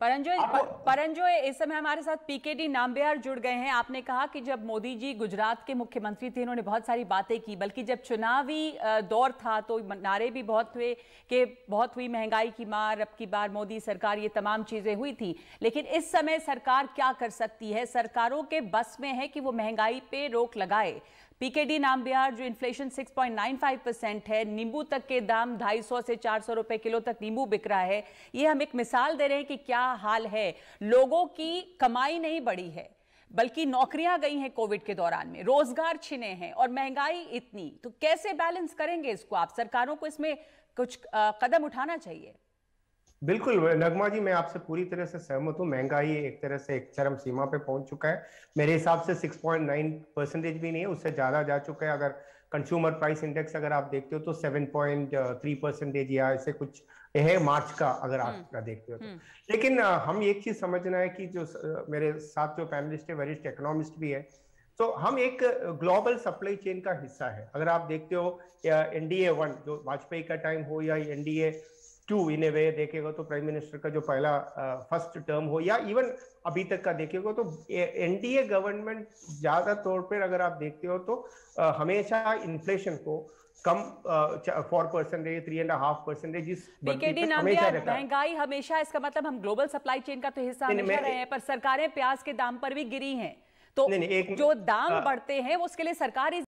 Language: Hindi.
परंजो हाँ परंजोय इस समय हमारे साथ पीकेडी नामबिहार जुड़ गए हैं आपने कहा कि जब मोदी जी गुजरात के मुख्यमंत्री थे इन्होंने बहुत सारी बातें की बल्कि जब चुनावी दौर था तो नारे भी बहुत हुए कि बहुत हुई महंगाई की मार अब की बार मोदी सरकार ये तमाम चीजें हुई थी लेकिन इस समय सरकार क्या कर सकती है सरकारों के बस में है कि वो महंगाई पे रोक लगाए पीकेडी नाम बिहार जो इन्फ्लेशन 6.95 परसेंट है नींबू तक के दाम 250 से 400 रुपए किलो तक नींबू बिक रहा है ये हम एक मिसाल दे रहे हैं कि क्या हाल है लोगों की कमाई नहीं बढ़ी है बल्कि नौकरियां गई हैं कोविड के दौरान में रोजगार छिने हैं और महंगाई इतनी तो कैसे बैलेंस करेंगे इसको आप सरकारों को इसमें कुछ कदम उठाना चाहिए बिल्कुल नगमा जी मैं आपसे पूरी तरह से सहमत हूँ महंगाई एक तरह से एक चरम सीमा पे पहुंच चुका है मेरे हिसाब से 6.9 परसेंटेज भी नहीं है उससे ज़्यादा जा चुका है अगर कंज्यूमर प्राइस इंडेक्स अगर आप देखते हो तो 7.3 परसेंटेज या ऐसे कुछ है मार्च का अगर आप हम्म, देखते हो तो हम्म। लेकिन हम एक चीज समझना है कि जो मेरे साथ जो पैनलिस्ट है वरिष्ठ इकोनॉमिस्ट भी है तो हम एक ग्लोबल सप्लाई चेन का हिस्सा है अगर आप देखते हो एनडीए वन जो वाजपेयी का टाइम हो या एनडीए टू इन ए वे देखेगा तो प्राइम मिनिस्टर का जो पहला फर्स्ट टर्म हो या इवन अभी तक का देखेगा तो एनडीए गवर्नमेंट ज्यादा तौर पर अगर आप देखते हो तो uh, हमेशा इन्फ्लेशन को कम four percentage three and half percentage महंगाई हमेशा इसका मतलब हम ग्लोबल सप्लाई चेन का तो हिस्सा नहीं, रहे हैं पर सरकारें प्याज के दाम पर भी गिरी हैं तो नहीं, नहीं, एक, जो दाम आ, हाँ। बढ़ते हैं उसके लिए सरकार